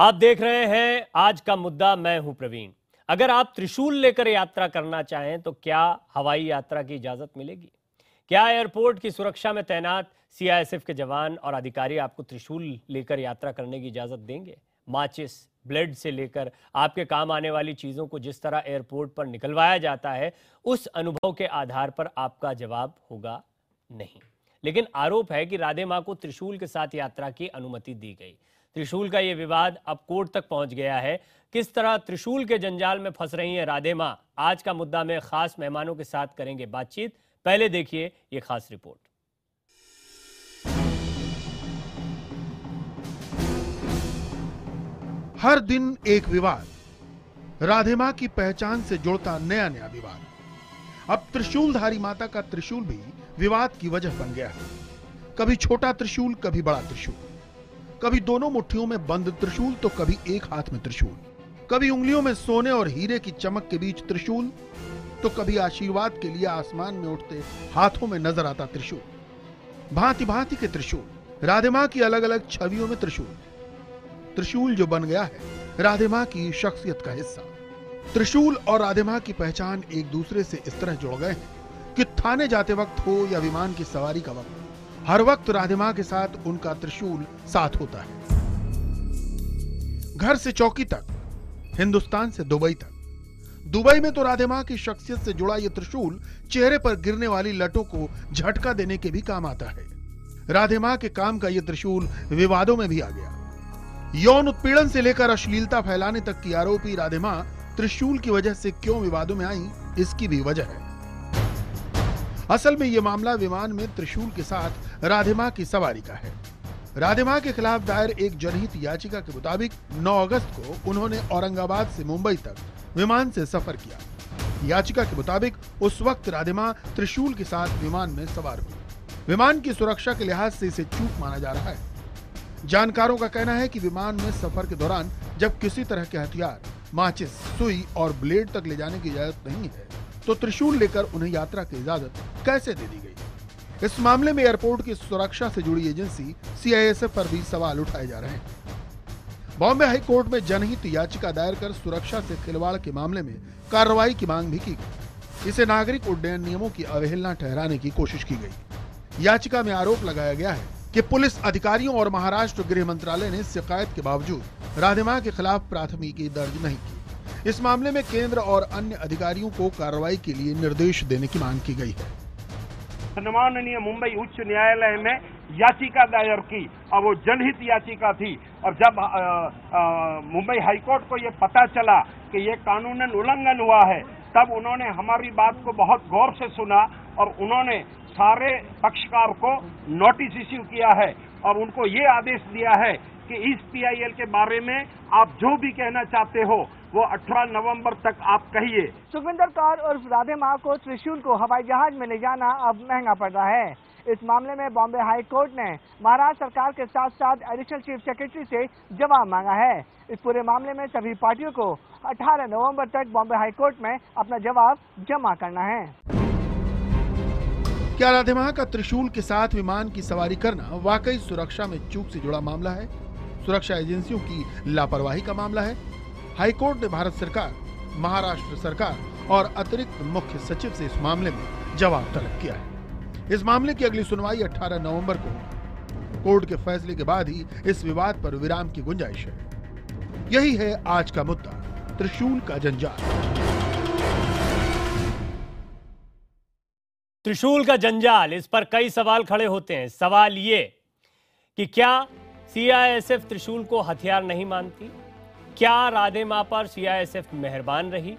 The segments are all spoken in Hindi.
आप देख रहे हैं आज का मुद्दा मैं हूं प्रवीण अगर आप त्रिशूल लेकर यात्रा करना चाहें तो क्या हवाई यात्रा की इजाजत मिलेगी क्या एयरपोर्ट की सुरक्षा में तैनात सीआईएसएफ के जवान और अधिकारी आपको त्रिशूल लेकर यात्रा करने की इजाजत देंगे माचिस ब्लेड से लेकर आपके काम आने वाली चीजों को जिस तरह एयरपोर्ट पर निकलवाया जाता है उस अनुभव के आधार पर आपका जवाब होगा नहीं लेकिन आरोप है कि राधे मां को त्रिशूल के साथ यात्रा की अनुमति दी गई त्रिशूल का ये विवाद अब कोर्ट तक पहुंच गया है किस तरह त्रिशूल के जंजाल में फंस रही है राधे माँ आज का मुद्दा में खास मेहमानों के साथ करेंगे बातचीत पहले देखिए ये खास रिपोर्ट हर दिन एक विवाद राधे माँ की पहचान से जुड़ता नया नया विवाद अब त्रिशूलधारी माता का त्रिशूल भी विवाद की वजह बन गया है कभी छोटा त्रिशूल कभी बड़ा त्रिशूल कभी दोनों मुट्ठियों में बंद त्रिशूल तो कभी एक हाथ में त्रिशूल कभी उंगलियों में सोने और हीरे की चमक के बीच त्रिशूल तो कभी आशीर्वाद के लिए आसमान में उठते हाथों में नजर आता त्रिशूल भांति भांति के त्रिशूल राधे मां की अलग अलग छवियों में त्रिशूल त्रिशूल जो बन गया है राधे माँ की शख्सियत का हिस्सा त्रिशूल और राधे मां की पहचान एक दूसरे से इस तरह जुड़ गए हैं कि थाने जाते वक्त हो या विमान की सवारी का वक्त हर वक्त राधिमा के साथ उनका त्रिशूल साथ होता है घर से चौकी तक हिंदुस्तान से दुबई तक दुबई में तो राधेमा की शख्सियत से जुड़ा यह त्रिशूल चेहरे पर गिरने वाली लटों को झटका देने के भी काम आता है राधेमा के काम का यह त्रिशूल विवादों में भी आ गया यौन उत्पीड़न से लेकर अश्लीलता फैलाने तक की आरोपी राधेमा त्रिशूल की वजह से क्यों विवादों में आई इसकी भी वजह है असल में ये मामला विमान में त्रिशूल के साथ राधेमा की सवारी का है राधेमा के खिलाफ दायर एक जनहित याचिका के मुताबिक 9 अगस्त को उन्होंने औरंगाबाद से मुंबई तक विमान से सफर किया याचिका के मुताबिक उस वक्त राधेमा त्रिशूल के साथ विमान में सवार हुई विमान की सुरक्षा के लिहाज से इसे चूक माना जा रहा है जानकारों का कहना है कि विमान में सफर के दौरान जब किसी तरह के हथियार माचिस सुई और ब्लेड तक ले जाने की इजाजत नहीं है तो त्रिशूल लेकर उन्हें यात्रा की इजाजत कैसे दे दी गई इस मामले में एयरपोर्ट की सुरक्षा से जुड़ी एजेंसी सीआईएसएफ पर भी सवाल उठाए जा रहे हैं बॉम्बे हाई कोर्ट में जनहित याचिका दायर कर सुरक्षा से खिलवाड़ के मामले में कार्रवाई की मांग भी की गई इसे नागरिक उड्डयन नियमों की अवहेलना ठहराने की कोशिश की गई याचिका में आरोप लगाया गया है कि पुलिस अधिकारियों और महाराष्ट्र गृह मंत्रालय ने शिकायत के बावजूद राधिमा के खिलाफ प्राथमिकी दर्ज नहीं की इस मामले में केंद्र और अन्य अधिकारियों को कार्रवाई के लिए निर्देश देने की मांग की गई है माननीय मुंबई उच्च न्यायालय में याचिका दायर की और वो जनहित याचिका थी और जब मुंबई हाईकोर्ट को ये पता चला कि ये कानूनन उल्लंघन हुआ है तब उन्होंने हमारी बात को बहुत गौर से सुना और उन्होंने सारे पक्षकार को नोटिस इश्यू किया है और उनको ये आदेश दिया है कि इस पीआईएल के बारे में आप जो भी कहना चाहते हो वो 18 नवंबर तक आप कहिए सुखविंदर कौर उर्फ राधे माँ को त्रिशूल को हवाई जहाज में ले जाना अब महंगा पड़ रहा है इस मामले में बॉम्बे हाई कोर्ट ने महाराष्ट्र सरकार के साथ साथ एडिशनल चीफ सेक्रेटरी से जवाब मांगा है इस पूरे मामले में सभी पार्टियों को 18 नवंबर तक बॉम्बे हाई कोर्ट में अपना जवाब जमा करना है क्या राधे माँ का त्रिशूल के साथ विमान की सवारी करना वाकई सुरक्षा में चूक ऐसी जुड़ा मामला है सुरक्षा एजेंसियों की लापरवाही का मामला है हाईकोर्ट ने भारत सरकार महाराष्ट्र सरकार और अतिरिक्त मुख्य सचिव से इस मामले में जवाब तलब किया है इस मामले की अगली सुनवाई 18 नवंबर को कोर्ट के फैसले के बाद ही इस विवाद पर विराम की गुंजाइश है यही है आज का मुद्दा त्रिशूल का जंजाल त्रिशूल का जंजाल इस पर कई सवाल खड़े होते हैं सवाल ये कि क्या सीआईएसएफ त्रिशूल को हथियार नहीं मानती क्या राधे माँ पर सीआईएसएफ मेहरबान रही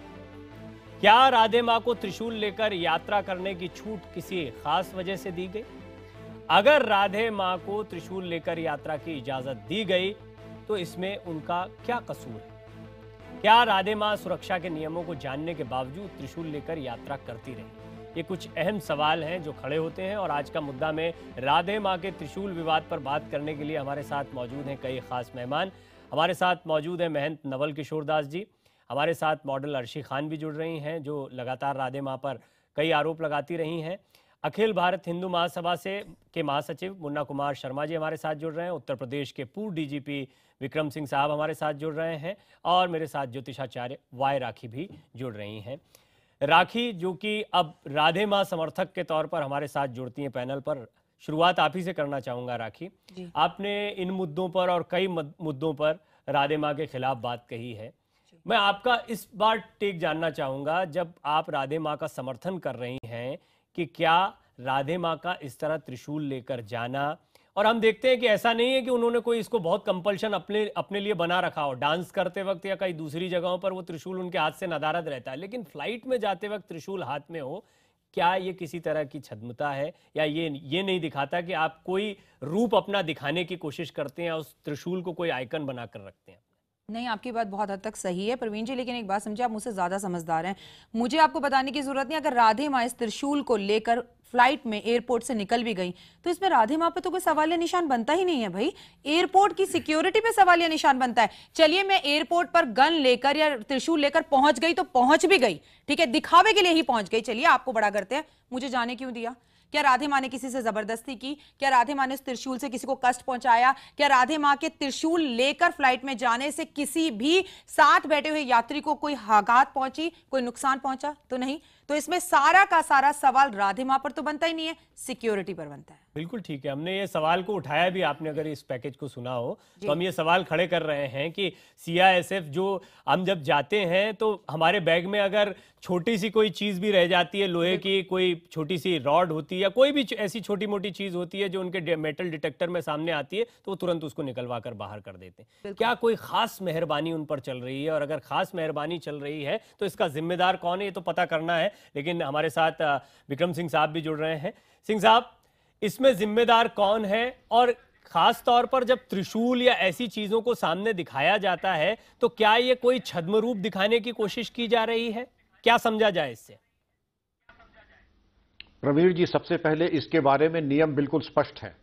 क्या राधे माँ को त्रिशूल लेकर यात्रा करने की छूट किसी खास वजह से दी गई अगर राधे माँ को त्रिशूल लेकर यात्रा की इजाजत दी गई तो इसमें उनका क्या कसूर है क्या राधे माँ सुरक्षा के नियमों को जानने के बावजूद त्रिशूल लेकर यात्रा करती रही ये कुछ अहम सवाल हैं जो खड़े होते हैं और आज का मुद्दा में राधे माँ के त्रिशूल विवाद पर बात करने के लिए हमारे साथ मौजूद हैं कई खास मेहमान हमारे साथ मौजूद है महंत नवल किशोर दास जी हमारे साथ मॉडल अर्शी खान भी जुड़ रही हैं जो लगातार राधे माँ पर कई आरोप लगाती रही हैं अखिल भारत हिंदू महासभा से के महासचिव मुन्ना कुमार शर्मा जी हमारे साथ जुड़ रहे हैं उत्तर प्रदेश के पूर्व डीजीपी विक्रम सिंह साहब हमारे साथ जुड़ रहे हैं और मेरे साथ ज्योतिषाचार्य वाय राखी भी जुड़ रही हैं राखी जो कि अब राधे माँ समर्थक के तौर पर हमारे साथ जुड़ती हैं पैनल पर शुरुआत आप ही से करना चाहूंगा राखी आपने इन मुद्दों पर और कई मुद्दों पर राधे माँ के खिलाफ बात कही है मैं आपका इस बार टेक जानना चाहूंगा जब आप राधे माँ का समर्थन कर रही हैं कि क्या राधे माँ का इस तरह त्रिशूल लेकर जाना और हम देखते हैं कि ऐसा नहीं है कि उन्होंने कोई इसको बहुत कंपल्शन अपने अपने लिए बना रखा हो डांस करते वक्त या कई दूसरी जगहों पर वो त्रिशूल उनके हाथ से नदारद रहता है लेकिन फ्लाइट में जाते वक्त त्रिशूल हाथ में हो क्या ये किसी तरह की छदमता है या ये ये नहीं दिखाता कि आप कोई रूप अपना दिखाने की कोशिश करते हैं उस त्रिशूल को कोई आइकन बनाकर रखते हैं नहीं आपकी बात बहुत हद तक सही है प्रवीण जी लेकिन एक बात समझे आप मुझसे ज्यादा समझदार हैं मुझे आपको बताने की जरूरत नहीं अगर राधे माँ इस त्रिशूल को लेकर फ्लाइट में एयरपोर्ट से निकल भी गई तो इसमें राधे माँ पे तो कोई सवाल या निशान बनता ही नहीं है भाई एयरपोर्ट की सिक्योरिटी पे सवाल या निशान बनता है चलिए मैं एयरपोर्ट पर गन लेकर या त्रिशूल लेकर पहुंच गई तो पहुंच भी गई ठीक है दिखावे के लिए ही पहुंच गई चलिए आपको बड़ा करते हैं मुझे जाने क्यों दिया क्या राधे माँ ने किसी से जबरदस्ती की क्या राधे माँ ने उस त्रिशूल से किसी को कष्ट पहुंचाया क्या राधे माँ के त्रिशूल लेकर फ्लाइट में जाने से किसी भी साथ बैठे हुए यात्री को कोई हागात पहुंची कोई नुकसान पहुंचा तो नहीं तो इसमें सारा का सारा सवाल राधे माँ पर तो बनता ही नहीं है सिक्योरिटी पर बनता है बिल्कुल ठीक है हमने ये सवाल को उठाया भी आपने अगर इस पैकेज को सुना हो तो हम ये सवाल खड़े कर रहे हैं कि सीआईएसएफ जो हम जब जाते हैं तो हमारे बैग में अगर छोटी सी कोई चीज भी रह जाती है लोहे की कोई छोटी सी रॉड होती है या कोई भी ऐसी छोटी मोटी चीज होती है जो उनके मेटल डिटेक्टर में सामने आती है तो वो तुरंत उसको निकलवा कर बाहर कर देते हैं क्या कोई खास मेहरबानी उन पर चल रही है और अगर खास मेहरबानी चल रही है तो इसका जिम्मेदार कौन है ये तो पता करना है लेकिन हमारे साथ विक्रम सिंह साहब भी जुड़ रहे हैं सिंह साहब इसमें जिम्मेदार कौन है और खास तौर पर जब त्रिशूल या ऐसी चीजों को सामने दिखाया जाता है तो क्या ये कोई छद्म रूप दिखाने की कोशिश की जा रही है क्या समझा जाए इससे प्रवीण जी सबसे पहले इसके बारे में नियम बिल्कुल स्पष्ट है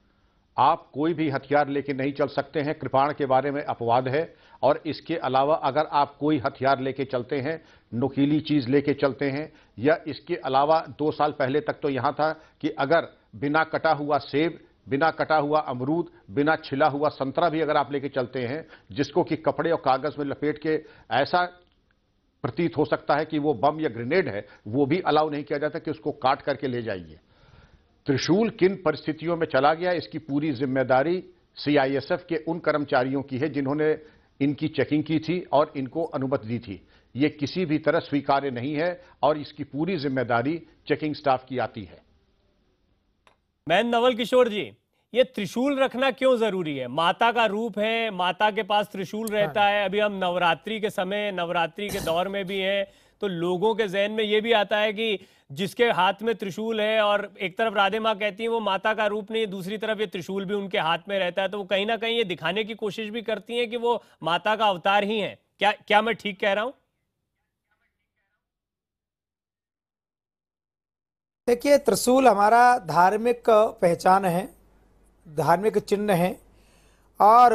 आप कोई भी हथियार लेके नहीं चल सकते हैं कृपाण के बारे में अपवाद है और इसके अलावा अगर आप कोई हथियार लेके चलते हैं नुकीली चीज़ लेके चलते हैं या इसके अलावा दो साल पहले तक तो यहाँ था कि अगर बिना कटा हुआ सेब बिना कटा हुआ अमरूद बिना छिला हुआ संतरा भी अगर आप लेके चलते हैं जिसको कि कपड़े और कागज़ में लपेट के ऐसा प्रतीत हो सकता है कि वो बम या ग्रेनेड है वो भी अलाउ नहीं किया जाता कि उसको काट करके ले जाइए त्रिशूल किन परिस्थितियों में चला गया इसकी पूरी जिम्मेदारी सीआईएसएफ के उन कर्मचारियों की है जिन्होंने इनकी चेकिंग की थी और इनको अनुमति दी थी ये किसी भी तरह स्वीकार्य नहीं है और इसकी पूरी जिम्मेदारी चेकिंग स्टाफ की आती है मैन नवल किशोर जी ये त्रिशूल रखना क्यों जरूरी है माता का रूप है माता के पास त्रिशूल रहता हाँ। है अभी हम नवरात्रि के समय नवरात्रि के दौर में भी हैं तो लोगों के जहन में ये भी आता है कि जिसके हाथ में त्रिशूल है और एक तरफ राधे माँ कहती है वो माता का रूप नहीं दूसरी तरफ ये त्रिशूल भी उनके हाथ में रहता है तो वो कहीं ना कहीं ये दिखाने की कोशिश भी करती है कि वो माता का अवतार ही है क्या क्या मैं ठीक कह रहा हूँ देखिए त्रिशूल हमारा धार्मिक पहचान है धार्मिक चिन्ह है और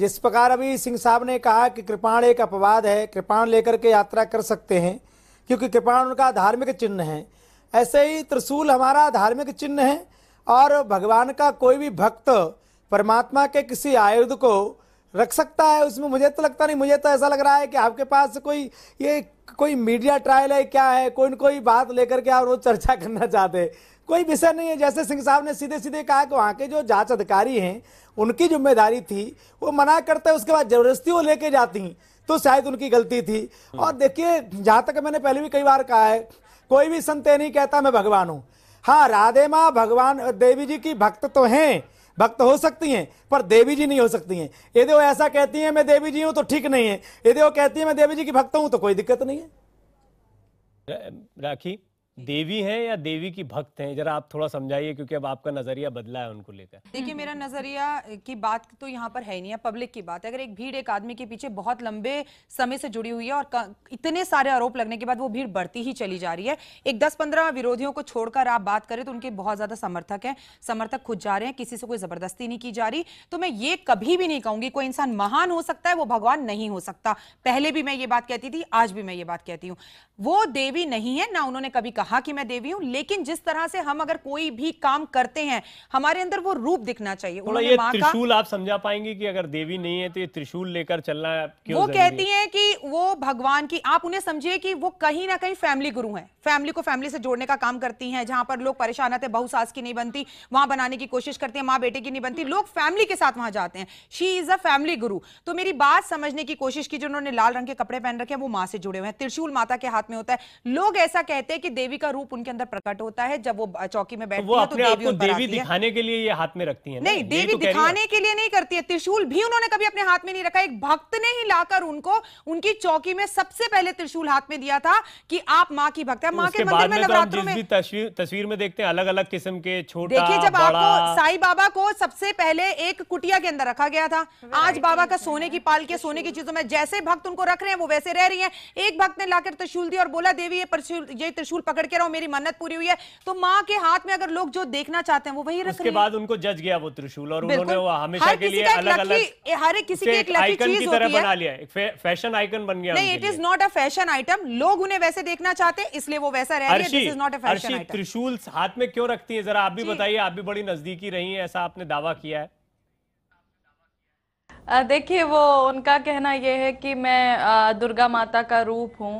जिस प्रकार अभी सिंह साहब ने कहा कि कृपाण एक अपवाद है कृपाण लेकर के यात्रा कर सकते हैं क्योंकि कृपाण उनका धार्मिक चिन्ह है ऐसे ही त्रिशूल हमारा धार्मिक चिन्ह है और भगवान का कोई भी भक्त परमात्मा के किसी आयुध को रख सकता है उसमें मुझे तो लगता नहीं मुझे तो ऐसा लग रहा है कि आपके पास कोई ये कोई मीडिया ट्रायल है क्या है कोई ना कोई बात लेकर के आप रोज चर्चा करना चाहते कोई विषय नहीं है जैसे सिंह साहब ने सीधे सीधे कहा कि वहाँ के जो जांच अधिकारी हैं उनकी जिम्मेदारी थी वो मना करते उसके बाद जबरदस्ती वो लेके जाती तो शायद उनकी गलती थी और देखिए जहाँ तक मैंने पहले भी कई बार कहा है कोई भी संत नहीं कहता मैं भगवान हूँ हाँ राधे माँ भगवान देवी जी की भक्त तो हैं भक्त हो सकती हैं पर देवी जी नहीं हो सकती हैं यदि वो ऐसा कहती हैं मैं देवी जी हूँ तो ठीक नहीं है यदि वो कहती है मैं देवी जी की भक्त हूँ तो कोई दिक्कत नहीं है राखी देवी हैं या देवी की भक्त हैं जरा आप थोड़ा समझाइए क्योंकि अब आपका नजरिया बदला है उनको लेकर देखिए मेरा नजरिया की बात तो यहाँ पर है नहीं है पब्लिक की बात है अगर एक भीड़ एक आदमी के पीछे बहुत लंबे समय से जुड़ी हुई है और इतने सारे आरोप लगने के बाद वो भीड़ बढ़ती ही चली जा रही है एक दस पंद्रह विरोधियों को छोड़कर आप बात करें तो उनके बहुत ज्यादा समर्थक है समर्थक खुद जा रहे हैं किसी से कोई जबरदस्ती नहीं की जा रही तो मैं ये कभी भी नहीं कहूंगी कोई इंसान महान हो सकता है वो भगवान नहीं हो सकता पहले भी मैं ये बात कहती थी आज भी मैं ये बात कहती हूँ वो देवी नहीं है ना उन्होंने कभी कहा कहा कि मैं देवी हूं लेकिन जिस तरह से हम अगर कोई भी काम करते हैं हमारे अंदर वो रूप दिखना चाहिए ये त्रिशूल आप समझा पाएंगे कि अगर देवी नहीं है तो ये त्रिशूल लेकर चलना क्यों वो कहती है कि वो भगवान की आप उन्हें समझिए कि वो कहीं ना कहीं फैमिली गुरु है फैमिली को फैमिली से जोड़ने का काम करती है जहां पर लोग परेशान आते बहु सास की नहीं बनती वहां बनाने की कोशिश करते हैं माँ बेटे की नहीं बनती लोग फैमिली के साथ वहां जाते हैं शी इज अ फैमिली गुरु तो मेरी बात समझने की कोशिश की जो उन्होंने लाल रंग के कपड़े पहन रखे हैं वो माँ से जुड़े हुए हैं त्रिशूल माता के हाथ में होता है लोग ऐसा कहते हैं कि देवी देवी का रूप उनके अंदर प्रकट होता है जब वो चौकी में बैठती तो है तो देवी उन देवी दिखाने के लिए ये हाथ में रखती है नहीं देवी तो दिखाने के लिए नहीं करती है त्रिशूल भी उन्होंने कभी अपने हाथ में नहीं रखा एक भक्त ने ही लाकर उनको उनकी चौकी में सबसे पहले त्रिशूल हाथ में दिया था कि आप माँ की भक्त है माँ के मंदिर में तो नवरात्रों में तस्वीर में देखते हैं अलग अलग किस्म के छोटे देखिए जब आपको साई बाबा को सबसे पहले एक कुटिया के अंदर रखा गया था आज बाबा का सोने की पाल के सोने की चीजों में जैसे भक्त उनको रख रहे हैं वो वैसे रह रही है एक भक्त ने लाकर त्रिशूल दिया और बोला देवी ये त्रिशूल पकड़ पकड़ के रहो मेरी मन्नत पूरी हुई है तो माँ के हाथ में अगर लोग जो देखना चाहते हैं वो वही रख उसके बाद उनको जज गया वो त्रिशूल और उन्होंने वो हमेशा के लिए अलग अलग हर एक किसी के एक लकी चीज होती है बना लिया एक फैशन आइकन बन गया नहीं it is not a fashion item लोग उन्हें वैसे देखना चाहते हैं इसलिए वो वैसा रह रही this is not a fashion item त्रिशूल हाथ में क्यों रखती है जरा आप भी बताइए आप भी बड़ी नजदीकी रही है ऐसा आपने दावा किया है देखिए वो उनका कहना ये है कि मैं दुर्गा माता का रूप हूँ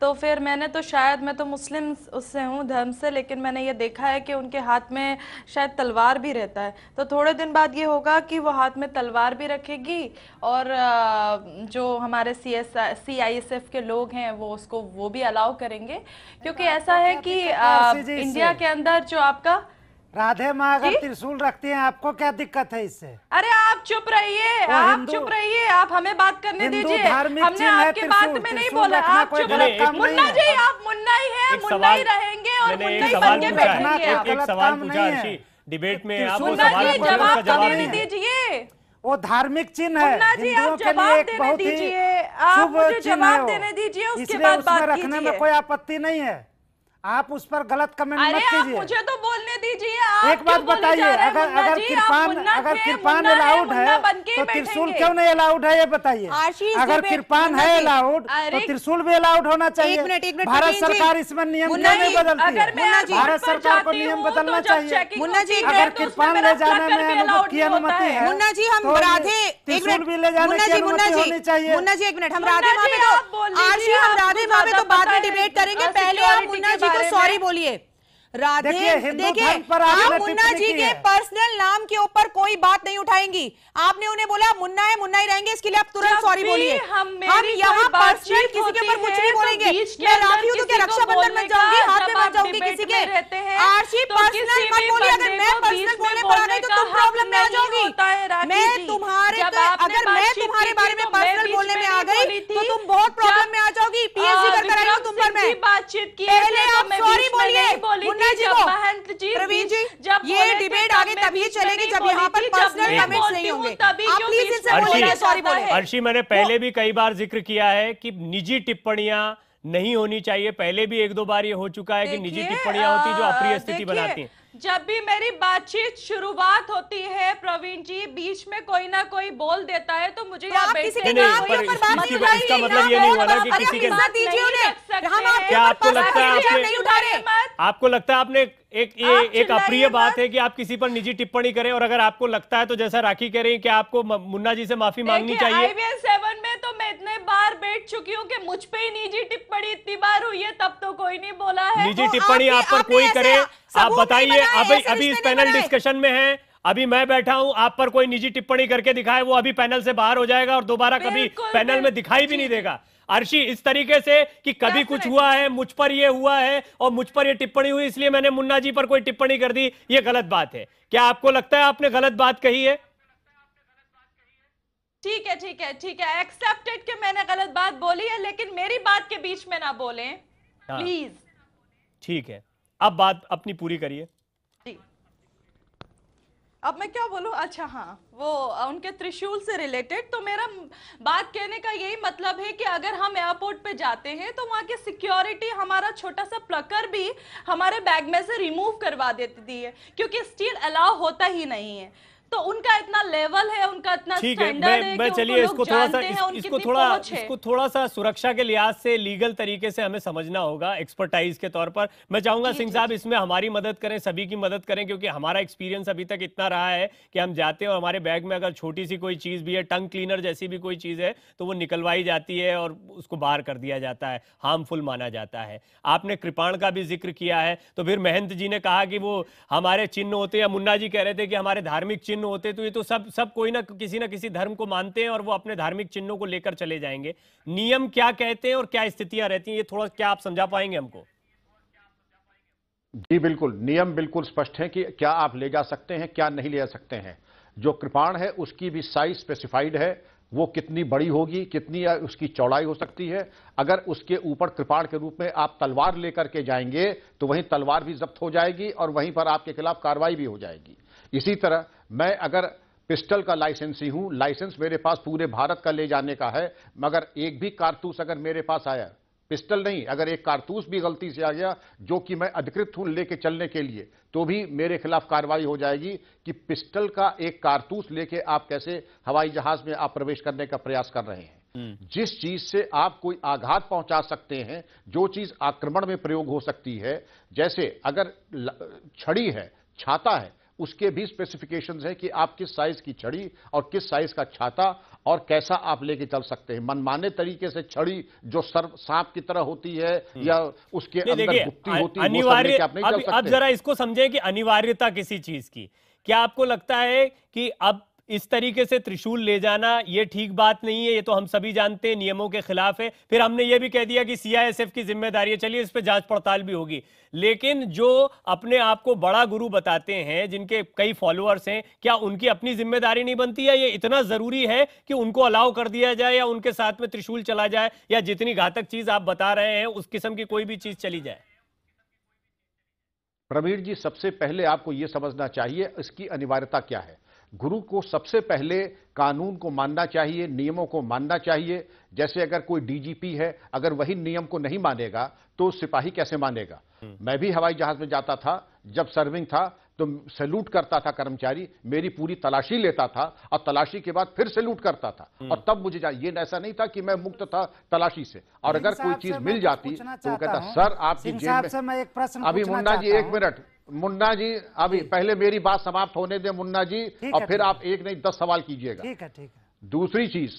तो फिर मैंने तो शायद मैं तो मुस्लिम उससे हूँ धर्म से लेकिन मैंने ये देखा है कि उनके हाथ में शायद तलवार भी रहता है तो थोड़े दिन बाद ये होगा कि वो हाथ में तलवार भी रखेगी और जो हमारे C S C I S F के लोग हैं वो उसको वो भी अलाउ करेंगे क्योंकि हाँ, ऐसा तो है कि इंडिया के अंदर जो आपका राधे माँ अगर त्रिशूल रखती हैं आपको क्या दिक्कत है इससे अरे आप चुप रहिए आप चुप रहिए आप हमें बात करने दीजिए हमने आपके बात में नहीं बोला आप चुप मुन्ना जी आप मुन्ना ही हैं मुन्ना ही रहेंगे और मुन्ना ही बन के बैठेंगे एक डिबेट में आप वो सवाल जवाब तो देने दीजिए वो धार्मिक चिन्ह है हिंदुओं के लिए एक बहुत ही शुभ चिन्ह है उसके बाद रखने में कोई आपत्ति नहीं है आप उस पर गलत कमेंट मत कीजिए मुझे तो बोलने दीजिए एक बात बताइए अगर अगर कृपान अगर कृपान अलाउड है तो त्रिशूल क्यों नहीं अलाउड है ये बताइए अगर कृपान है अलाउड तो त्रिशूल भी अलाउड होना चाहिए भारत सरकार इसमें नियम क्यों नहीं बदलती भारत सरकार को नियम बदलना तो चाहिए मुन्ना जी अगर तो कृपान ले जाने में की अनुमति है मुन्ना जी हम तो राधे त्रिशूल भी ले जाने की अनुमति होनी चाहिए मुन्ना जी एक मिनट हम राधे माँ हम राधे तो बाद में डिबेट करेंगे पहले आप मुन्ना जी को सॉरी बोलिए राधे देखिए आप मुन्ना जी के पर्सनल नाम के ऊपर कोई बात नहीं उठाएंगी आपने उन्हें बोला मुन्ना है मुन्ना ही रहेंगे इसके लिए आप तुरंत सॉरी बोलिए हम, हम यहाँ पर्सनल किसी के ऊपर कुछ नहीं तो बोलेंगे मैं राफी हूँ तो क्या रक्षाबंधन में जाऊंगी हाथ में मर जाऊंगी किसी के आरसी तो पर्सनल मत बोलिए अगर मैं पर्सनल बोलने पर आ गई तो तुम प्रॉब्लम में आ जाओगे मैं तुम्हारे अगर मैं तुम्हारे बारे में पर्सनल तो बोलने में आ गई तो तुम बहुत प्रॉब्लम में आ जाओगी पीएससी कर कर आई हूं तुम पर मैं बातचीत की पहले तो आप सॉरी बोलिए मुन्ना जी को महंत जी प्रवीण जी जब ये डिबेट आगे तभी चलेगी जब यहाँ पर पर्सनल कमेंट्स नहीं होंगे आप प्लीज इनसे बोलिए सॉरी बोलिए अर्शी मैंने पहले भी कई बार जिक्र किया है कि निजी टिप्पणियां नहीं होनी चाहिए पहले भी एक दो बार ये हो चुका है कि निजी टिप्पणियां होती जो अप्रिय स्थिति बनाती हैं जब भी मेरी बातचीत शुरुआत होती है प्रवीण जी बीच में कोई ना कोई बोल देता है तो मुझे तो आप किसी के नाम बात नहीं नहीं इसका मतलब ये नहीं हुआ ना कि किसी के आपको लगता है आपने आपको लगता है आपने एक ये एक अप्रिय बात है कि आप किसी पर निजी टिप्पणी करें और अगर आपको लगता है तो जैसा राखी कह रही है कि आपको मुन्ना जी से माफी मांगनी चाहिए सेवन में तो मैं इतने बार बैठ चुकी हूँ कि मुझ पे ही निजी टिप्पणी इतनी बार हुई है तब तो कोई नहीं बोला है निजी तो टिप्पणी आप पर कोई करे आप बताइए अभी अभी इस पैनल डिस्कशन में है अभी मैं बैठा हूं आप पर कोई निजी टिप्पणी करके दिखाए वो अभी पैनल से बाहर हो जाएगा और दोबारा कभी पैनल में दिखाई भी नहीं देगा अर्शी इस तरीके से कि कभी कुछ हुआ है मुझ पर ये हुआ है और मुझ पर ये टिप्पणी हुई इसलिए मैंने मुन्ना जी पर कोई टिप्पणी कर दी ये गलत बात है क्या आपको लगता है आपने गलत बात कही है ठीक है ठीक है ठीक है एक्सेप्टेड कि मैंने गलत बात बोली है लेकिन मेरी बात के बीच में ना बोले प्लीज हाँ। ठीक है अब बात अपनी पूरी करिए अब मैं क्या बोलूँ अच्छा हाँ वो उनके त्रिशूल से रिलेटेड तो मेरा बात कहने का यही मतलब है कि अगर हम एयरपोर्ट पे जाते हैं तो वहाँ की सिक्योरिटी हमारा छोटा सा प्लकर भी हमारे बैग में से रिमूव करवा देती है क्योंकि स्टील अलाव होता ही नहीं है तो उनका इतना लेवल है उनका इतना ठीक है मैं, मैं चलिए इसको थोड़ा सा इस, इसको थोड़ा इसको थोड़ा सा सुरक्षा के लिहाज से लीगल तरीके से हमें समझना होगा एक्सपर्टाइज के तौर पर मैं चाहूंगा सिंह साहब इसमें हमारी मदद करें सभी की मदद करें क्योंकि हमारा एक्सपीरियंस अभी तक इतना रहा है कि हम जाते हैं और हमारे बैग में अगर छोटी सी कोई चीज भी है टंग क्लीनर जैसी भी कोई चीज है तो वो निकलवाई जाती है और उसको बाहर कर दिया जाता है हार्मफुल माना जाता है आपने कृपाण का भी जिक्र किया है तो फिर महंत जी ने कहा कि वो हमारे चिन्ह होते हैं मुन्ना जी कह रहे थे कि हमारे धार्मिक चिन्ह चिन्ह होते तो ये तो सब सब कोई ना किसी ना किसी धर्म को मानते हैं और वो अपने धार्मिक चिन्हों को लेकर चले जाएंगे नियम क्या कहते हैं और क्या स्थितियां रहती हैं ये थोड़ा क्या आप समझा पाएंगे हमको जी बिल्कुल नियम बिल्कुल स्पष्ट है कि क्या आप ले जा सकते हैं क्या नहीं ले जा सकते हैं जो कृपाण है उसकी भी साइज स्पेसिफाइड है वो कितनी बड़ी होगी कितनी उसकी चौड़ाई हो सकती है अगर उसके ऊपर कृपाण के रूप में आप तलवार लेकर के जाएंगे तो वहीं तलवार भी जब्त हो जाएगी और वहीं पर आपके खिलाफ कार्रवाई भी हो जाएगी इसी तरह मैं अगर पिस्टल का लाइसेंसी हूं लाइसेंस मेरे पास पूरे भारत का ले जाने का है मगर एक भी कारतूस अगर मेरे पास आया पिस्टल नहीं अगर एक कारतूस भी गलती से आ गया जो कि मैं अधिकृत हूं लेके चलने के लिए तो भी मेरे खिलाफ कार्रवाई हो जाएगी कि पिस्टल का एक कारतूस लेके आप कैसे हवाई जहाज में आप प्रवेश करने का प्रयास कर रहे हैं हम्म। जिस चीज से आप कोई आघात पहुंचा सकते हैं जो चीज आक्रमण में प्रयोग हो सकती है जैसे अगर छड़ी है छाता है उसके भी स्पेसिफिकेशंस है कि आप किस साइज की छड़ी और किस साइज का छाता और कैसा आप लेके चल सकते हैं मनमाने तरीके से छड़ी जो सर सांप की तरह होती है हम्म। या उसके अंदर होती है अनिवार्य अब, जरा इसको समझें कि अनिवार्यता किसी चीज की क्या आपको लगता है कि अब इस तरीके से त्रिशूल ले जाना ये ठीक बात नहीं है ये तो हम सभी जानते हैं नियमों के खिलाफ है फिर हमने ये भी कह दिया कि सीआईएसएफ की जिम्मेदारी है चलिए इस पर जांच पड़ताल भी होगी लेकिन जो अपने आप को बड़ा गुरु बताते हैं जिनके कई फॉलोअर्स हैं क्या उनकी अपनी जिम्मेदारी नहीं बनती है ये इतना जरूरी है कि उनको अलाउ कर दिया जाए या उनके साथ में त्रिशूल चला जाए या जितनी घातक चीज आप बता रहे हैं उस किस्म की कोई भी चीज चली जाए प्रवीण जी सबसे पहले आपको यह समझना चाहिए इसकी अनिवार्यता क्या है गुरु को सबसे पहले कानून को मानना चाहिए नियमों को मानना चाहिए जैसे अगर कोई डीजीपी है अगर वही नियम को नहीं मानेगा तो सिपाही कैसे मानेगा हम्म। मैं भी हवाई जहाज में जाता था जब सर्विंग था तो सैल्यूट करता था कर्मचारी मेरी पूरी तलाशी लेता था और तलाशी के बाद फिर सैल्यूट करता था हम्म। और तब मुझे ये ऐसा नहीं था कि मैं मुक्त था तलाशी से और अगर कोई चीज मिल जाती तो कहता सर आपकी में अभी मुंडा जी एक मिनट मुन्ना जी अभी पहले मेरी बात समाप्त होने दें मुन्ना जी और फिर आप एक नहीं दस सवाल कीजिएगा ठीक है ठीक है दूसरी चीज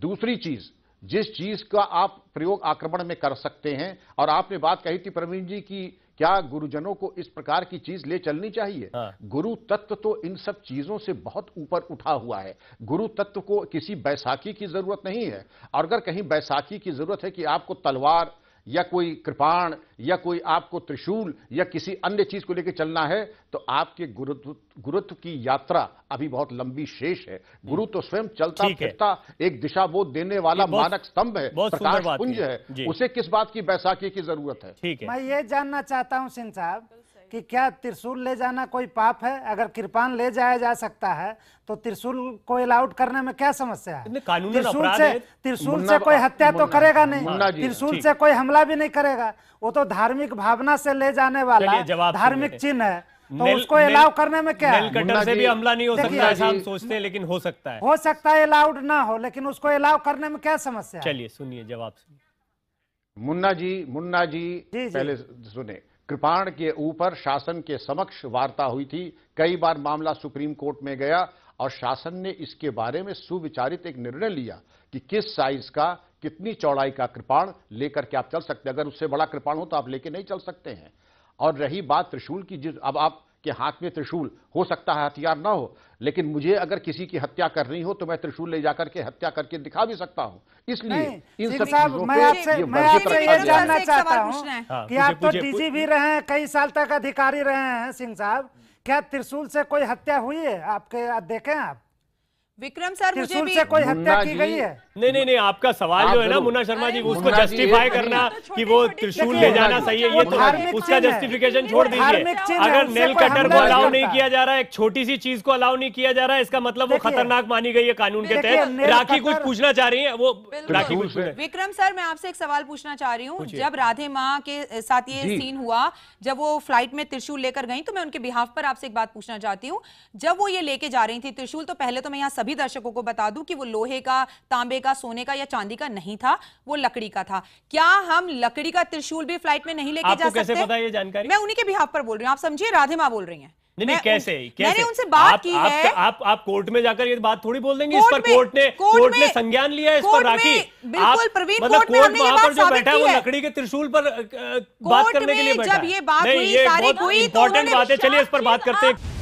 दूसरी चीज जिस चीज का आप प्रयोग आक्रमण में कर सकते हैं और आपने बात कही थी प्रवीण जी की क्या गुरुजनों को इस प्रकार की चीज ले चलनी चाहिए हाँ। गुरु तत्व तो इन सब चीजों से बहुत ऊपर उठा हुआ है गुरु तत्व को किसी बैसाखी की जरूरत नहीं है और अगर कहीं बैसाखी की जरूरत है कि आपको तलवार या कोई कृपाण या कोई आपको त्रिशूल या किसी अन्य चीज को लेकर चलना है तो आपके गुरुत्व गुरुत्व की यात्रा अभी बहुत लंबी शेष है गुरु तो स्वयं चलता फिरता एक दिशा बोध देने वाला मानक स्तंभ है प्रकाश पुंज है उसे किस बात की बैसाखी की जरूरत है मैं ये जानना चाहता हूँ सिंह साहब कि क्या त्रिशूल ले जाना कोई पाप है अगर कृपान ले जाया जा सकता है तो त्रिशूल को अलाउड करने में क्या समस्या है त्रिशूल से त्रिशूल से कोई हत्या तो करेगा नहीं त्रिशूल से कोई हमला भी नहीं करेगा वो तो धार्मिक भावना से ले जाने वाला धार्मिक चिन्ह है तो नेल, उसको अलाउ करने में क्या नेल कटर से भी हमला नहीं हो सकता ऐसा हम सोचते हैं लेकिन हो सकता है हो सकता है अलाउड ना हो लेकिन उसको अलाउ करने में क्या समस्या चलिए सुनिए जवाब सुनिए मुन्ना जी मुन्ना जी, जी पहले सुने कृपाण के ऊपर शासन के समक्ष वार्ता हुई थी कई बार मामला सुप्रीम कोर्ट में गया और शासन ने इसके बारे में सुविचारित एक निर्णय लिया कि किस साइज का कितनी चौड़ाई का कृपाण लेकर के आप चल सकते हैं अगर उससे बड़ा कृपाण हो तो आप लेके नहीं चल सकते हैं और रही बात त्रिशूल की जिस अब आप कि हाथ में त्रिशूल हो सकता है हथियार ना हो लेकिन मुझे अगर किसी की हत्या करनी हो तो मैं त्रिशूल ले जाकर के हत्या करके दिखा भी सकता हूँ इसलिए इन सब मैं आपसे मैं आपसे ये जानना चाहता हूँ हाँ, कि आप तो डीजी भी रहे हैं कई साल तक अधिकारी रहे हैं सिंह साहब क्या त्रिशूल से कोई हत्या हुई है आपके देखे आप विक्रम सर मुझे भी कोई हत्या की गई है नहीं नहीं नहीं आपका सवाल जो है ना मुन्ना शर्मा जी उसको जस्टिफाई करना कि वो त्रिशूल ले जाना सही है ये तो उसका जस्टिफिकेशन छोड़ दीजिए अगर नेल कटर को अलाउ नहीं किया जा रहा है एक छोटी सी चीज को अलाउ नहीं किया जा रहा है इसका मतलब वो खतरनाक मानी गई है कानून के तहत राखी कुछ पूछना चाह रही है वो राखी कुछ विक्रम सर मैं आपसे एक सवाल पूछना चाह रही हूँ जब राधे माँ के साथ ये सीन हुआ जब वो फ्लाइट में त्रिशूल लेकर गई तो मैं उनके बिहाफ पर आपसे एक बात पूछना चाहती हूँ जब वो ये लेके जा रही थी त्रिशूल तो पहले तो मैं यहाँ सभी दर्शकों को बता दू की वो लोहे का तांबे का का सोने का या चांदी का नहीं था वो लकड़ी का था क्या हम लकड़ी का त्रिशूल भी फ्लाइट में नहीं लेके जा सकते पता ये जानकारी मैं उन्हीं के बिहाफ पर बोल रही हूँ आप समझिए राधे माँ बोल रही है नहीं, मैं कैसे, उन, कैसे मैंने उनसे बात आप, की आप, है आप आप कोर्ट में जाकर ये बात थोड़ी बोल देंगे इस पर कोर्ट ने कोर्ट ने संज्ञान लिया इस पर राखी बिल्कुल प्रवीण मतलब कोर्ट में पर जो बैठा है वो लकड़ी के त्रिशूल पर बात करने के लिए बैठा जब ये बात हुई सारी हुई तो उन्होंने बातें चलिए इस पर बात करते हैं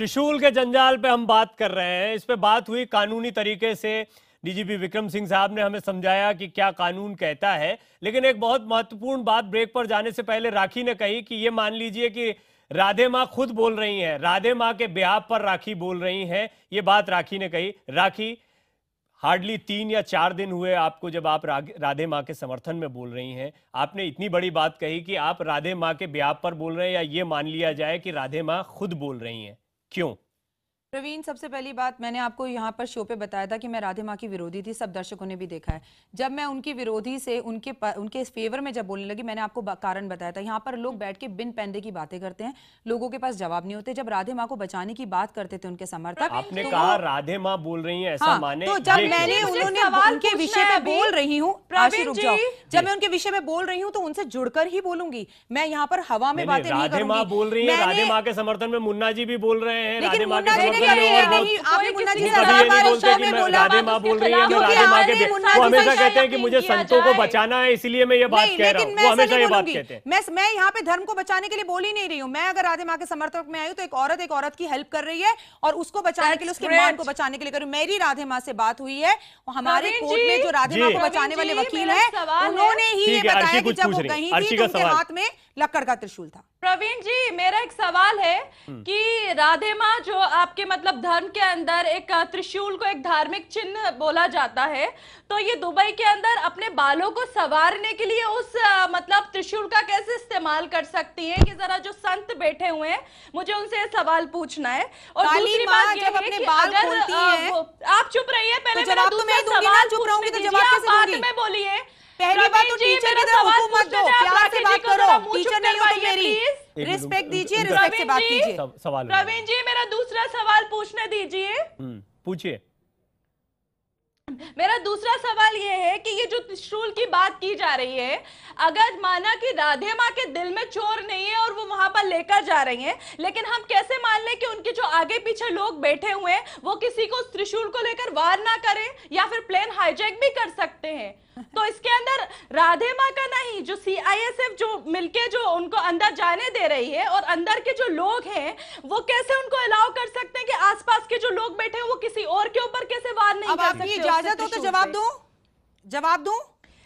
त्रिशूल के जंजाल पे हम बात कर रहे हैं इस पे बात हुई कानूनी तरीके से डीजीपी विक्रम सिंह साहब ने हमें समझाया कि क्या कानून कहता है लेकिन एक बहुत महत्वपूर्ण बात ब्रेक पर जाने से पहले राखी ने कही कि ये मान लीजिए कि राधे माँ खुद बोल रही हैं राधे माँ के ब्याह पर राखी बोल रही हैं ये बात राखी ने कही राखी हार्डली तीन या चार दिन हुए आपको जब आप राधे माँ के समर्थन में बोल रही हैं आपने इतनी बड़ी बात कही कि आप राधे माँ के ब्याह पर बोल रहे हैं या ये मान लिया जाए कि राधे माँ खुद बोल रही हैं 기온 प्रवीण सबसे पहली बात मैंने आपको यहाँ पर शो पे बताया था कि मैं राधे माँ की विरोधी थी सब दर्शकों ने भी देखा है जब मैं उनकी विरोधी से उनके प, उनके फेवर में जब बोलने लगी मैंने आपको कारण बताया था यहाँ पर लोग बैठ के बिन पैंदे की बातें करते हैं लोगों के पास जवाब नहीं होते जब राधे माँ को बचाने की बात करते थे उनके समर्थक आपने तो कहा राधे माँ बोल रही है ऐसा हाँ, माने तो जब मैंने उन्होंने उनके विषय में बोल रही हूँ जब मैं उनके विषय में बोल रही हूँ तो उनसे जुड़कर ही बोलूंगी मैं यहाँ पर हवा में बातें राधे माँ बोल रही है राधे माँ के समर्थन में मुन्ना जी भी बोल रहे हैं राधे माँ के मुझे संतों को बचाना है मैं ये बात कह रहा हूँ मैं यहाँ पे धर्म को बचाने के लिए बोल ही नहीं रही हूँ मैं अगर राधे माँ के समर्थक में आई तो एक औरत एक औरत की हेल्प कर रही है और उसको बचाने के लिए उसके मान को बचाने के लिए करूँ मेरी राधे माँ से बात हुई है हमारे कोर्ट में जो राधे माँ को बचाने वाले वकील है उन्होंने ही ये बताया की जब वो कहीं थी तो उनके हाथ में लकड़ का त्रिशूल था प्रवीण जी मेरा एक सवाल है हम्म। कि राधे माँ जो आपके मतलब धर्म के अंदर एक त्रिशूल को एक धार्मिक चिन्ह बोला जाता है तो ये दुबई के अंदर अपने बालों को सवारने के लिए उस मतलब त्रिशूल का कैसे इस्तेमाल कर सकती है कि जरा जो संत बैठे हुए हैं मुझे उनसे सवाल पूछना है और दूसरी बात ये है कि अगर आप चुप रहिए पहले तो मेरा तो दूसरा सवाल पूछने तो दीजिए आप बाद में बोलिए पहली बात तो टीचर की तरह मत दो प्यार से बात करो टीचर नहीं हो तो मेरी रिस्पेक्ट दीजिए रिस्पेक्ट से बात कीजिए सवाल प्रवीण जी मेरा दूसरा सवाल पूछने दीजिए हम्म, पूछिए मेरा दूसरा सवाल ये है कि ये जो त्रिशूल की बात की जा रही है अगर माना कि राधे माँ के दिल में चोर नहीं है और वो वहां पर लेकर जा रही हैं लेकिन हम कैसे मान लें कि उनके जो आगे पीछे लोग बैठे हुए हैं वो किसी को त्रिशूल को लेकर वार ना करें या फिर प्लेन हाईजैक भी कर सकते हैं तो इसके अंदर राधे माँ का नहीं जो सी आई एस एफ जो मिलके जो उनको अंदर जाने दे रही है और अंदर के जो लोग हैं वो कैसे उनको अलाउ कर सकते हैं कि आसपास के जो लोग बैठे हैं वो किसी और के ऊपर कैसे वार नहीं अब कर सकते इजाजत हो तो जवाब दो जवाब दो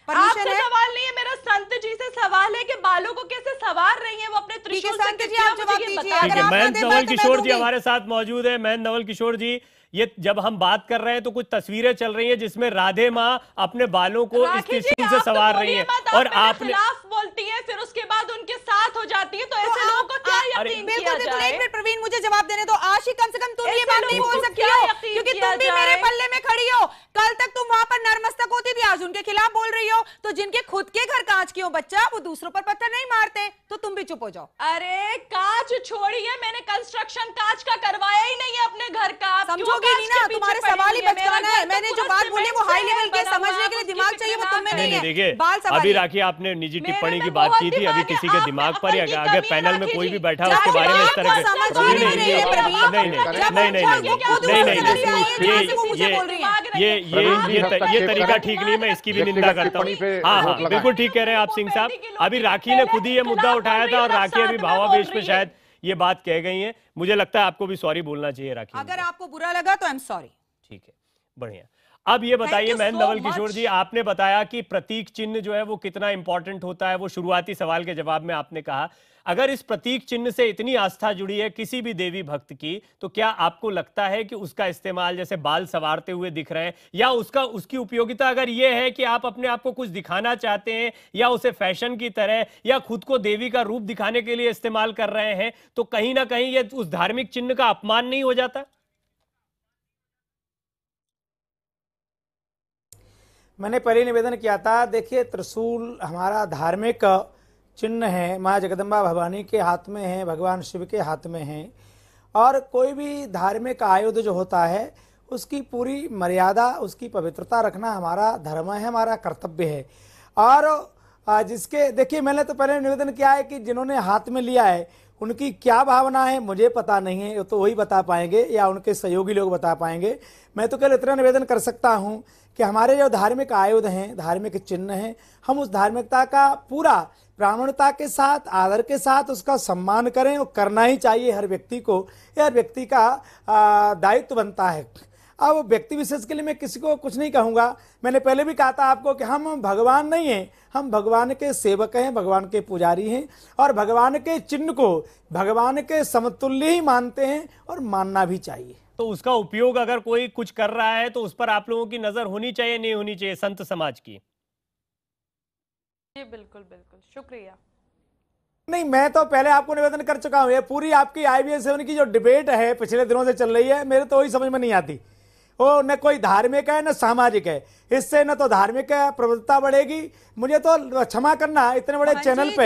आपसे सवाल नहीं है मेरा संत जी से सवाल है कि बालों को कैसे सवार रही है वो अपने त्रिशूल से किसी आप जवाब दीजिए ठीक तो मैं नवल किशोर जी हमारे साथ मौजूद है मैं नवल किशोर जी ये जब हम बात कर रहे हैं तो कुछ तस्वीरें चल रही हैं जिसमें राधे माँ अपने बालों को स्टिचिंग से तो सवार तो रही है और आपने बोलती है फिर उसके बाद उनके साथ हो जाती है तो ऐसे तो लोगों को क्या यकीन बिल्कुल बिल्कुल एक मिनट प्रवीण मुझे जवाब देने दो आशी कम से कम तुम ये बात नहीं बोल सकती हो क्योंकि तुम भी मेरे पल्ले में खड़ी हो कल तक तुम वहां पर नरमस्तक होती थी आज उनके खिलाफ बोल रही हो तो जिनके खुद के घर कांच की हो बच्चा वो दूसरों पर पत्थर नहीं मारते तो तुम भी चुप हो जाओ अरे कांच छोड़िए मैंने कंस्ट्रक्शन कांच का करवाया ही नहीं है अपने घर का समझोगे बोलोगे नहीं ना तुम्हारे सवाल ही बचकाना तो है मैंने जो बात बोली वो हाई लेवल के समझने के लिए दिमाग चाहिए वो तुम्हें नहीं है देखिए अभी राखी आपने निजी टिप्पणी की बात की थी अभी किसी के दिमाग पर अगर पैनल में कोई भी बैठा उसके बारे में इस तरह के नहीं नहीं नहीं नहीं ये ये तरीका ठीक नहीं मैं इसकी भी निंदा करता हूँ हाँ हाँ बिल्कुल ठीक कह रहे हैं आप सिंह साहब अभी राखी ने खुद ही ये मुद्दा उठाया था और राखी अभी भावावेश में शायद ये बात कह गई है मुझे लगता है आपको भी सॉरी बोलना चाहिए राखी अगर आपको बुरा लगा तो आई एम सॉरी ठीक है बढ़िया अब ये बताइए महेंद्र धवल किशोर जी आपने बताया कि प्रतीक चिन्ह जो है वो कितना इंपॉर्टेंट होता है वो शुरुआती सवाल के जवाब में आपने कहा अगर इस प्रतीक चिन्ह से इतनी आस्था जुड़ी है किसी भी देवी भक्त की तो क्या आपको लगता है कि उसका इस्तेमाल जैसे बाल सवारते हुए दिख रहे हैं या उसका उसकी उपयोगिता अगर ये है कि आप अपने आप को कुछ दिखाना चाहते हैं या उसे फैशन की तरह या खुद को देवी का रूप दिखाने के लिए इस्तेमाल कर रहे हैं तो कहीं ना कहीं ये उस धार्मिक चिन्ह का अपमान नहीं हो जाता मैंने पहले निवेदन किया था देखिए त्रिशूल हमारा धार्मिक चिन्ह है माँ जगदम्बा भवानी के हाथ में है भगवान शिव के हाथ में है और कोई भी धार्मिक आयुध जो होता है उसकी पूरी मर्यादा उसकी पवित्रता रखना हमारा धर्म है हमारा कर्तव्य है और जिसके देखिए मैंने तो पहले निवेदन किया है कि जिन्होंने हाथ में लिया है उनकी क्या भावना है मुझे पता नहीं है तो वही बता पाएंगे या उनके सहयोगी लोग बता पाएंगे मैं तो केवल इतना निवेदन कर सकता हूँ कि हमारे जो धार्मिक आयुध हैं धार्मिक चिन्ह हैं हम उस धार्मिकता का पूरा प्रामणता के साथ आदर के साथ उसका सम्मान करें और करना ही चाहिए हर व्यक्ति को हर व्यक्ति का दायित्व बनता है अब व्यक्ति विशेष के लिए मैं किसी को कुछ नहीं कहूँगा मैंने पहले भी कहा था आपको कि हम भगवान नहीं हैं हम भगवान के सेवक हैं भगवान के पुजारी हैं और भगवान के चिन्ह को भगवान के समतुल्य ही मानते हैं और मानना भी चाहिए तो उसका उपयोग अगर कोई कुछ कर रहा है तो उस पर आप लोगों की नज़र होनी चाहिए नहीं होनी चाहिए संत समाज की जी बिल्कुल बिल्कुल शुक्रिया नहीं मैं तो पहले आपको निवेदन कर चुका हूं ये पूरी आपकी आईबीएस सेवन की जो डिबेट है पिछले दिनों से चल रही है मेरे तो वही समझ में नहीं आती वो न कोई धार्मिक है न सामाजिक है इससे न तो धार्मिक प्रबलता बढ़ेगी मुझे तो क्षमा करना इतने बड़े चैनल पे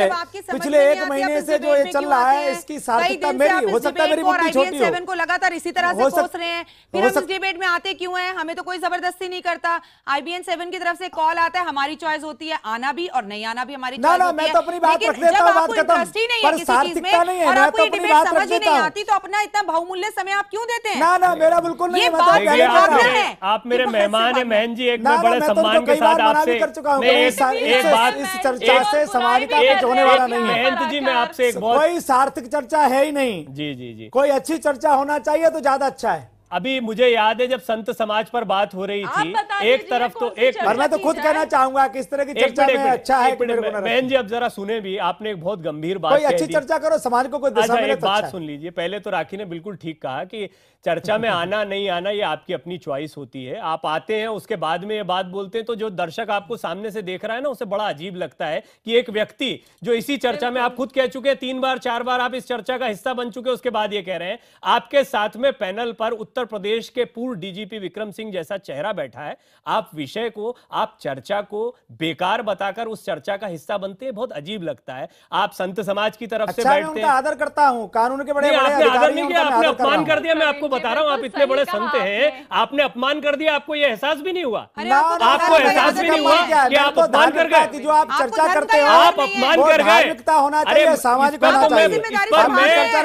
पिछले एक महीने से जो ये चल रहा है इसकी सार्थकता मेरी हो सकता है मेरी बुद्धि छोटी हो को लगातार इसी तरह से सोच रहे हैं फिर हम इस डिबेट में आते क्यों हैं हमें तो कोई जबरदस्ती नहीं करता आईबीएन सेवन की तरफ से कॉल आता है हमारी चॉइस होती है आना भी और नहीं आना भी हमारी चॉइस होती मैं तो अपनी बात रख लेता हूँ बात खत्म पर सार्थकता नहीं है मैं तो अपनी बात रख लेता हूं तो अपना इतना बहुमूल्य समय आप क्यों देते हैं ना ना मेरा बिल्कुल नहीं मतलब आप मेरे मेहमान है महन जी एक मैं बड़े तो सम्मान के साथ आपसे एक बात इस चर्चा से समाज का कुछ होने वाला नहीं है जी मैं आपसे एक कोई सार्थक चर्चा है ही नहीं जी जी जी कोई अच्छी चर्चा होना चाहिए तो ज्यादा अच्छा है अभी मुझे याद है जब संत समाज पर बात हो रही थी एक तरफ तो एक पर मैं तो खुद कहना चाहूंगा किस तरह की चर्चा में अच्छा है बहन जी अब जरा सुने भी आपने एक बहुत गंभीर बात कोई अच्छी चर्चा करो समाज को कोई दिशा अच्छा, एक तो बात अच्छा सुन लीजिए पहले तो राखी ने बिल्कुल ठीक कहा कि चर्चा में आना नहीं आना ये आपकी अपनी चॉइस होती है आप आते हैं उसके बाद में ये बात बोलते हैं तो जो दर्शक आपको सामने से देख रहा है ना उसे बड़ा अजीब लगता है कि एक व्यक्ति जो इसी चर्चा में आप खुद कह चुके हैं तीन बार चार बार आप इस चर्चा का हिस्सा बन चुके उसके बाद ये कह रहे हैं आपके साथ में पैनल पर उत्तर प्रदेश के पूर्व डीजीपी विक्रम सिंह जैसा चेहरा बैठा है आप विषय को आप चर्चा को बेकार बताकर उस चर्चा का हिस्सा बनते हैं बहुत अजीब लगता है आप संत समाज की तरफ से अच्छा, बैठते हैं आदर करता हूँ कानून के बड़े आदर नहीं किया आपने अपमान कर दिया मैं आपको बता रहा हूँ आप इतने बड़े संत हैं आपने अपमान कर दिया आपको ये एहसास भी नहीं हुआ आपको एहसास तो भी नहीं हुआ कि आप अपमान कर गए जो आप चर्चा करते हैं आप अपमान कर गए सामाजिक तो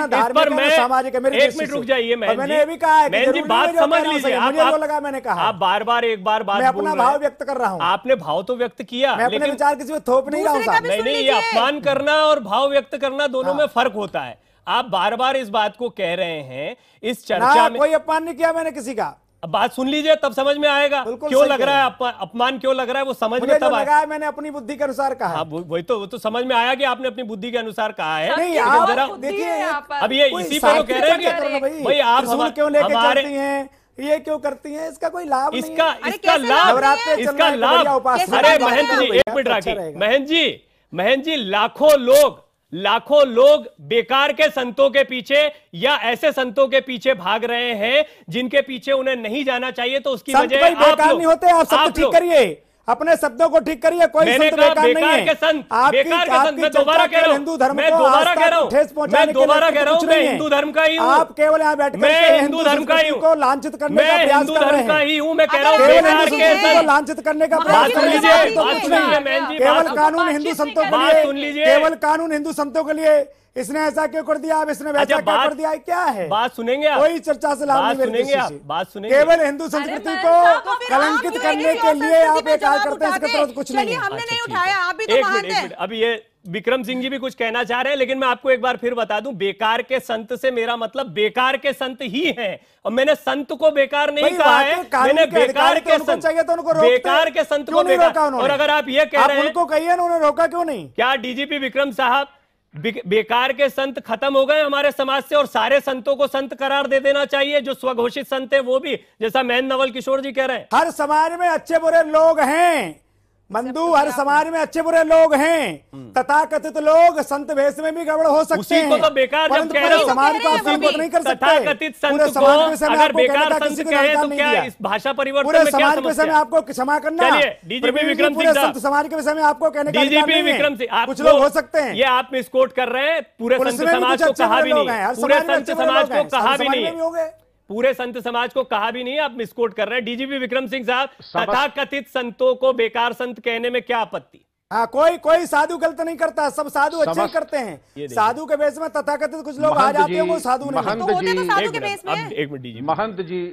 तो सामाजिक एक मिनट रुक जाइए मैंने भी कहा समझ लीजिए लगा मैंने कहा बार बार एक बार बात अपना भाव व्यक्त कर रहा हूँ आपने भाव तो व्यक्त किया विचार किसी को थोप नहीं रहा हूँ नहीं ये अपमान करना और भाव व्यक्त करना दोनों हाँ। में फर्क होता है आप बार बार इस बात को कह रहे हैं इस चर्चा में कोई अपमान नहीं किया मैंने किसी का बात सुन लीजिए तब समझ में आएगा क्यों लग रहा है अपमान, क्यों लग रहा है वो समझ में तब आएगा मैंने अपनी बुद्धि के अनुसार कहा हाँ, वही तो वो तो समझ में आया कि आपने अपनी बुद्धि के अनुसार कहा है नहीं आप देखिए अब ये इसी पर तो कह रहे हैं भाई आप क्यों लेके हैं ये क्यों करती हैं इसका कोई लाभ इसका इसका लाभ इसका लाभ अरे महंत जी एक मिनट अच्छा राखी महंत जी महंत जी लाखों लोग लाखों लोग बेकार के संतों के पीछे या ऐसे संतों के पीछे भाग रहे हैं जिनके पीछे उन्हें नहीं जाना चाहिए तो उसकी वजह आप लोग, नहीं होते आप सब तो ठीक करिए अपने शब्दों को ठीक करिए कोई संत बेकार नहीं है आपकी आपकी दोबारा कह रहा हूँ हिंदू धर्म को दोबारा कह रहा हूँ ठेस पहुंचाने दोबारा कह रहा हूँ मैं हिंदू धर्म का ही हूँ आप केवल यहाँ बैठ मैं हिंदू धर्म का ही को लांछित करने का प्रयास कर रहे हैं हूँ मैं कह रहा हूँ केवल लांछित करने का प्रयास कर रहे हैं केवल कानून हिंदू संतों के लिए केवल कानून हिंदू संतों के लिए इसने ऐसा क्यों कर दिया अब इसने वैसा अच्छा, क्यों कर दिया क्या है बात सुनेंगे आप कोई चर्चा से लाभ नहीं सुनेंगे आप बात सुनेंगे केवल हिंदू संस्कृति को कलंकित करने के लिए आप एक कार्य करते हैं इसके तरफ कुछ नहीं हमने अच्छा, नहीं उठाया आप भी तो महान हैं अभी ये विक्रम सिंह जी भी कुछ कहना चाह रहे हैं लेकिन मैं आपको एक बार फिर बता दूं बेकार के संत से मेरा मतलब बेकार के संत ही हैं और मैंने संत को बेकार नहीं कहा है मैंने बेकार के संत चाहिए तो उनको बेकार के संत को बेकार और अगर आप ये कह रहे हैं उनको कहिए उन्होंने रोका क्यों नहीं क्या डीजीपी विक्रम साहब बेकार के संत खत्म हो गए हमारे समाज से और सारे संतों को संत करार दे देना चाहिए जो स्वघोषित संत है वो भी जैसा मैन नवल किशोर जी कह रहे हैं हर समाज में अच्छे बुरे लोग हैं बंधु हर समाज में अच्छे बुरे लोग हैं हम्म। तथाकथित लोग संत भेष में भी गड़बड़ हो सकते हैं तो बेकार जब कह रहे समाज को आप नहीं कर सकते कथित संत पूरे समाज में अगर बेकार संत कहे तो क्या इस भाषा परिवर्तन में क्या समाज के विषय में आपको क्षमा करना डीजीपी विक्रम सिंह संत समाज के विषय में आपको कहने का डीजीपी विक्रम सिंह आप कुछ लोग तो हो सकते हैं ये आप मिसकोट कर रहे हैं पूरे संत समाज को कहा भी नहीं पूरे संत समाज को कहा भी नहीं पूरे संत समाज को कहा भी नहीं आप मिसकोट कर रहे हैं डीजीपी विक्रम सिंह साहब तथा कथित संतों को बेकार संत कहने में क्या आपत्ति आ, कोई कोई साधु गलत नहीं करता सब साधु अच्छे करते हैं साधु के बेस में तथाकथित कुछ लोग आ जाते हैं वो साधु नहीं तो होते तो साधु के बेस में एक मिनट डीजी महंत जी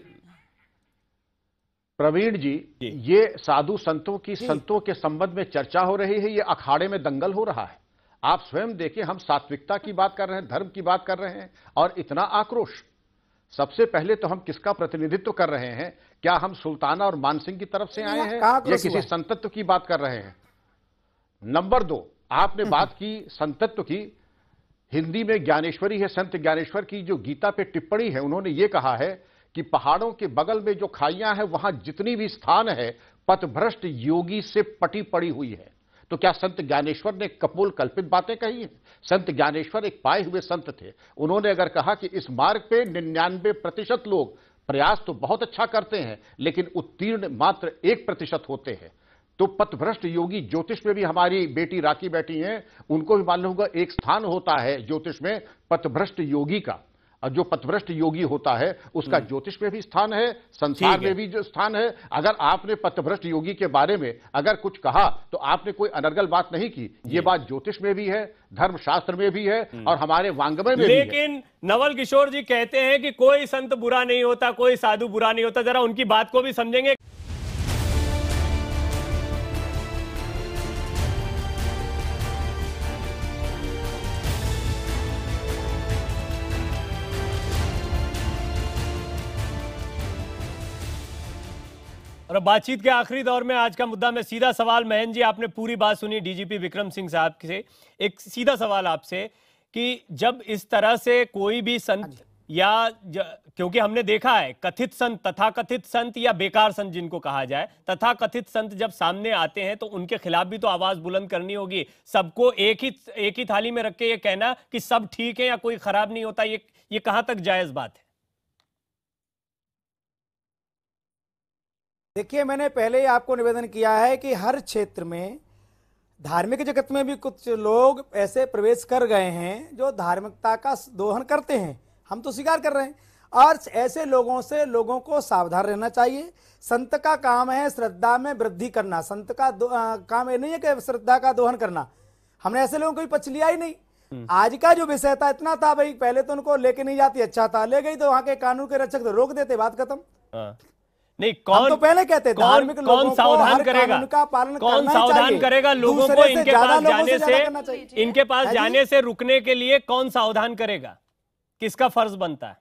प्रवीण जी ये साधु संतों की संतों के संबंध में चर्चा हो रही है ये अखाड़े में दंगल हो रहा है आप स्वयं देखिए हम सात्विकता की बात कर रहे हैं धर्म की बात कर रहे हैं और इतना आक्रोश सबसे पहले तो हम किसका प्रतिनिधित्व कर रहे हैं क्या हम सुल्ताना और मानसिंह की तरफ से आए हैं या किसी संतत्व की बात कर रहे हैं नंबर दो आपने हम्म, बात हम्म। की संतत्व की हिंदी में ज्ञानेश्वरी है संत ज्ञानेश्वर की जो गीता पे टिप्पणी है उन्होंने ये कहा है कि पहाड़ों के बगल में जो खाइयां हैं वहां जितनी भी स्थान है पथभ्रष्ट योगी से पटी पड़ी हुई है तो क्या संत ज्ञानेश्वर ने कपोल कल्पित बातें कही हैं संत ज्ञानेश्वर एक पाए हुए संत थे उन्होंने अगर कहा कि इस मार्ग पे निन्यानवे प्रतिशत लोग प्रयास तो बहुत अच्छा करते हैं लेकिन उत्तीर्ण मात्र एक प्रतिशत होते हैं तो पथभ्रष्ट योगी ज्योतिष में भी हमारी बेटी राखी बैठी हैं उनको भी मान लूंगा एक स्थान होता है ज्योतिष में पथभ्रष्ट योगी का जो पथभ्रष्ट योगी होता है उसका हम्म। ज्योतिष में भी स्थान है संसार में भी स्थान है अगर आपने पथभ्रष्ट योगी के बारे में अगर कुछ कहा तो आपने कोई अनर्गल बात नहीं की ये बात ज्योतिष में भी है धर्मशास्त्र में भी है हम्म। और हमारे वांगमय में लेकिन नवल किशोर जी कहते हैं कि कोई संत बुरा नहीं होता कोई साधु बुरा नहीं होता जरा उनकी बात को भी समझेंगे और अब बातचीत के आखिरी दौर में आज का मुद्दा में सीधा सवाल महन जी आपने पूरी बात सुनी डीजीपी विक्रम सिंह साहब से एक सीधा सवाल आपसे कि जब इस तरह से कोई भी संत हाँ या क्योंकि हमने देखा है कथित संत तथा कथित संत या बेकार संत जिनको कहा जाए तथा कथित संत जब सामने आते हैं तो उनके खिलाफ भी तो आवाज बुलंद करनी होगी सबको एक ही एक ही थाली में रख के ये कहना कि सब ठीक है या कोई खराब नहीं होता ये ये कहां तक जायज बात है देखिए मैंने पहले ही आपको निवेदन किया है कि हर क्षेत्र में धार्मिक जगत में भी कुछ लोग ऐसे प्रवेश कर गए हैं जो धार्मिकता का दोहन करते हैं हम तो स्वीकार कर रहे हैं और ऐसे लोगों से लोगों को सावधान रहना चाहिए संत का काम है श्रद्धा में वृद्धि करना संत का आ, काम ये नहीं है कि श्रद्धा का दोहन करना हमने ऐसे लोगों को पक्ष लिया ही नहीं हम्म। आज का जो विषय था इतना था भाई पहले तो उनको लेके नहीं जाती अच्छा था ले गई तो वहां के कानून के रक्षक तो रोक देते बात खत्म हाँ। नहीं तो कौन तो पहले कहते थे कौन कौन सावधान करेगा पालन कौन सावधान करेगा लोगों को इनके पास जाने से इनके पास जाने से रुकने के लिए कौन सावधान करेगा किसका फर्ज बनता है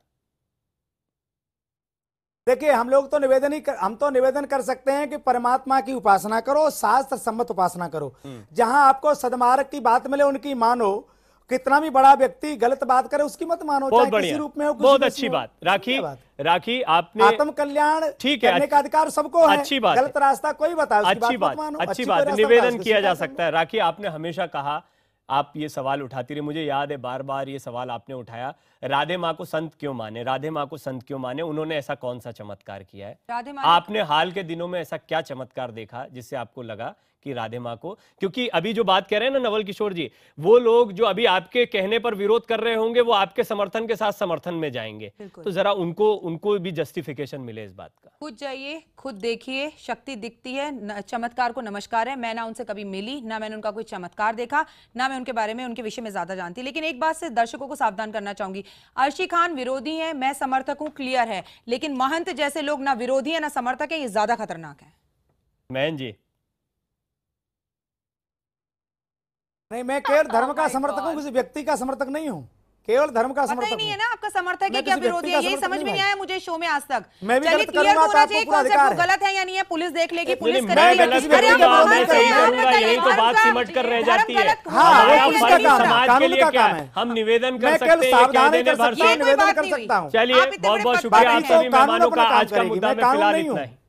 देखिए हम लोग तो निवेदन ही कर, हम तो निवेदन कर सकते हैं कि परमात्मा की उपासना करो शास्त्र सम्मत उपासना करो हम्म। जहां आपको सदमार्ग की बात मिले उनकी मानो कितना भी बड़ा व्यक्ति गलत बात करे उसकी मत मानो बहुत किसी रूप में हो बहुत अच्छी बात राखी राखी आपने आत्म कल्याण ठीक है का अधिकार सबको अच्छी बात गलत रास्ता कोई बताओ अच्छी बात अच्छी बात निवेदन किया जा सकता है राखी आपने हमेशा कहा आप ये सवाल उठाती रही मुझे याद है बार बार ये सवाल आपने उठाया राधे माँ को संत क्यों माने राधे माँ को संत क्यों माने उन्होंने ऐसा कौन सा चमत्कार किया है राधे माँ आपने हाल के दिनों में ऐसा क्या चमत्कार देखा जिससे आपको लगा कि राधे माँ को क्योंकि अभी जो बात कह रहे हैं ना नवल किशोर जी वो लोग जो अभी आपके कहने पर विरोध कर रहे होंगे वो आपके समर्थन के साथ समर्थन में जाएंगे तो जरा उनको उनको भी जस्टिफिकेशन मिले इस बात का खुद जाइए खुद देखिए शक्ति दिखती है चमत्कार को नमस्कार है मैं ना उनसे कभी मिली ना मैंने उनका कोई चमत्कार देखा ना मैं उनके बारे में उनके विषय में ज्यादा जानती लेकिन एक बात से दर्शकों को सावधान करना चाहूंगी अर्शी खान विरोधी है मैं समर्थक हूँ क्लियर है लेकिन महंत जैसे लोग ना विरोधी है ना समर्थक है ये ज्यादा खतरनाक है मैन जी नहीं मैं केवल हाँ, धर्म का समर्थक हूँ किसी व्यक्ति का समर्थक नहीं हूँ केवल धर्म का समर्थक नहीं है ना आपका समर्थक है क्या विरोधी है यही समझ में नहीं आया मुझे शो में आज तक मैं भी चलिए क्लियर होना चाहिए कॉन्सेप्ट गलत है या नहीं है पुलिस देख लेगी पुलिस करेगी रह जाती हाँ, है हम निवेदन कर सकते हैं चलिए बहुत बहुत शुक्रिया तो आज का मुद्दा फिलहाल इतना ही